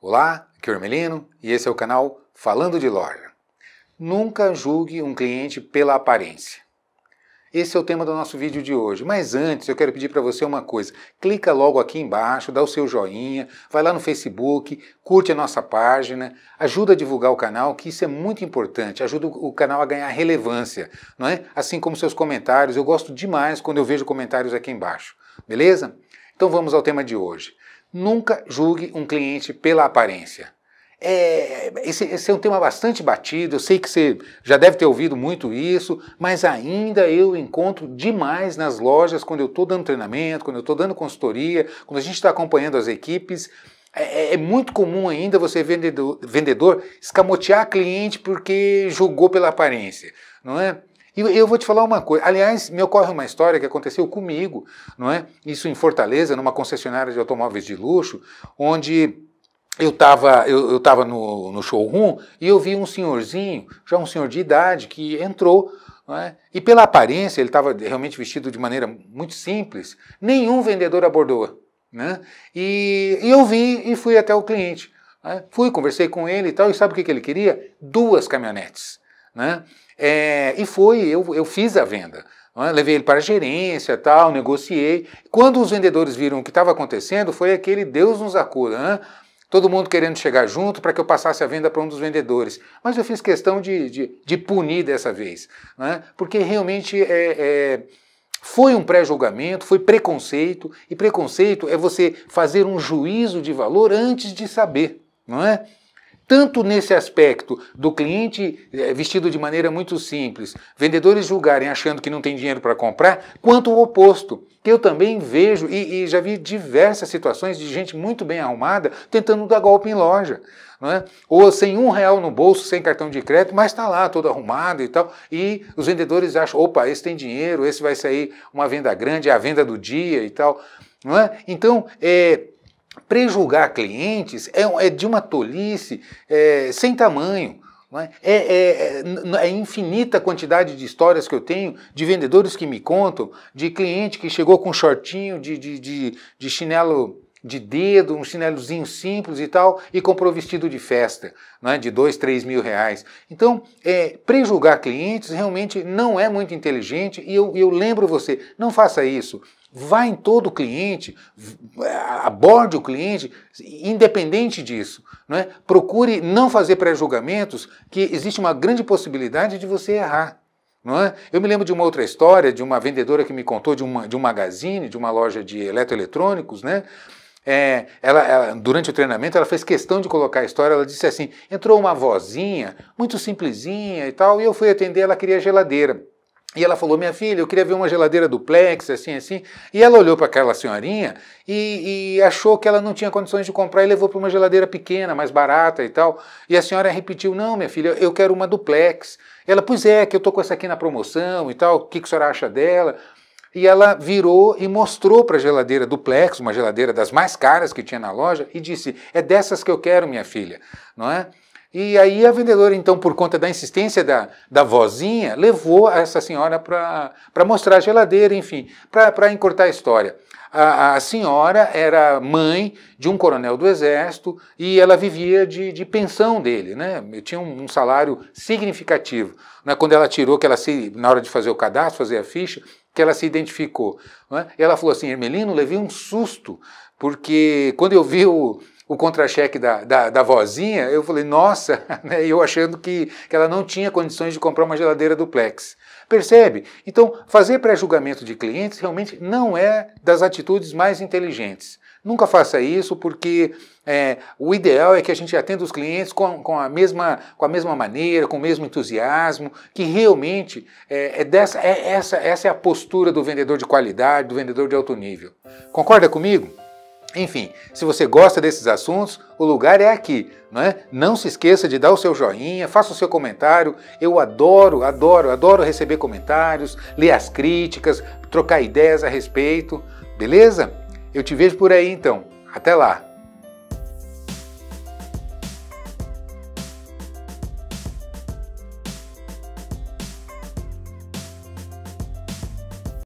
Olá, aqui é o Hermelino e esse é o canal Falando de Loja. Nunca julgue um cliente pela aparência. Esse é o tema do nosso vídeo de hoje, mas antes eu quero pedir para você uma coisa. Clica logo aqui embaixo, dá o seu joinha, vai lá no Facebook, curte a nossa página, ajuda a divulgar o canal, que isso é muito importante, ajuda o canal a ganhar relevância, não é? Assim como seus comentários, eu gosto demais quando eu vejo comentários aqui embaixo. Beleza? Então vamos ao tema de hoje. Nunca julgue um cliente pela aparência. É, esse, esse, é um tema bastante batido, eu sei que você já deve ter ouvido muito isso, mas ainda eu encontro demais nas lojas quando eu estou dando treinamento, quando eu estou dando consultoria, quando a gente está acompanhando as equipes. É, é, é, muito comum ainda você, vendedor, vendedor, escamotear cliente porque julgou pela aparência, não é? E eu vou te falar uma coisa. Aliás, me ocorre uma história que aconteceu comigo, não é? Isso em Fortaleza, numa concessionária de automóveis de luxo, onde eu estava eu, eu tava no, no showroom e eu vi um senhorzinho, já um senhor de idade, que entrou. É? E pela aparência, ele estava realmente vestido de maneira muito simples, nenhum vendedor abordou. Né? E, e eu vim e fui até o cliente. Né? Fui, conversei com ele e tal, e sabe o que, que ele queria? Duas caminhonetes. Né? É, e foi, eu, eu fiz a venda. Né? Levei ele para a gerência, tal, negociei. Quando os vendedores viram o que estava acontecendo, foi aquele Deus nos acuda. Né? Todo mundo querendo chegar junto para que eu passasse a venda para um dos vendedores. Mas eu fiz questão de, de, de punir dessa vez, né? porque realmente é, é foi um pré-julgamento, foi preconceito, e preconceito é você fazer um juízo de valor antes de saber, não é? tanto nesse aspecto do cliente eh, vestido de maneira muito simples, vendedores julgarem achando que não tem dinheiro para comprar, quanto o oposto. Eu também vejo e, e, já vi diversas situações de gente muito bem arrumada tentando dar golpe em loja. Não é? Ou sem um real no bolso, sem cartão de crédito, mas está lá todo arrumado e tal. E os vendedores acham: opa, esse tem dinheiro, esse vai sair uma venda grande, é a venda do dia e tal. Não é? Então, é prejulgar clientes é, é de uma tolice é, sem tamanho. É? É, é, é, é, infinita a quantidade de histórias que eu tenho, de vendedores que me contam, de cliente que chegou com shortinho de, de, de, de chinelo de dedo, um chinelozinho simples e tal, e comprou vestido de festa, é? de dois, três mil reais. Então, é, prejulgar clientes realmente não é muito inteligente e eu, eu lembro você, não faça isso. Vá em todo o cliente, aborde o cliente, independente disso. é? Procure não fazer pré-julgamentos, que existe uma grande possibilidade de você errar. É? Eu me lembro de uma outra história de uma vendedora que me contou de, uma, de um magazine, de uma loja de eletroeletrônicos, né? É, ela, ela, durante o treinamento, ela fez questão de colocar a história. Ela disse assim: entrou uma vozinha, muito simplesinha e tal, e eu fui atender, ela queria geladeira. E ela falou: Minha filha, eu queria ver uma geladeira duplex, assim, assim. E ela olhou para aquela senhorinha e, e, achou que ela não tinha condições de comprar e levou para uma geladeira pequena, mais barata e tal. E a senhora repetiu: Não, minha filha, eu quero uma duplex. Ela, pois é, que eu tô com essa aqui na promoção e tal, o que, que a senhora acha dela? E ela virou e mostrou para a geladeira duplex, uma geladeira das mais caras que tinha na loja, e disse: É dessas que eu quero, minha filha, não é? E aí a vendedora, então, por conta da insistência da, da vozinha, levou essa senhora para mostrar a geladeira, enfim, para encurtar a história. A, a, senhora era mãe de um coronel do exército e ela vivia de, de pensão dele, né? Tinha um, um salário significativo. Né? Quando ela tirou, que ela se, na hora de fazer o cadastro, fazer a ficha, que ela se identificou. Né? Ela falou assim, Hermelino, levei um susto, porque quando eu vi o o contra-cheque da, da, da vozinha, eu falei, nossa, né? eu achando que, que ela não tinha condições de comprar uma geladeira duplex. Percebe? Então, fazer pré-julgamento de clientes realmente não é das atitudes mais inteligentes. Nunca faça isso, porque é, o ideal é que a gente atenda os clientes com, com, a mesma, com a mesma maneira, com o mesmo entusiasmo, que realmente é, é dessa, é, essa, essa é a postura do vendedor de qualidade, do vendedor de alto nível. Concorda comigo? Enfim, se você gosta desses assuntos, o lugar é aqui, não é? Não se esqueça de dar o seu joinha, faça o seu comentário. Eu adoro, adoro, adoro receber comentários, ler as críticas, trocar ideias a respeito, beleza? Eu te vejo por aí então. Até lá!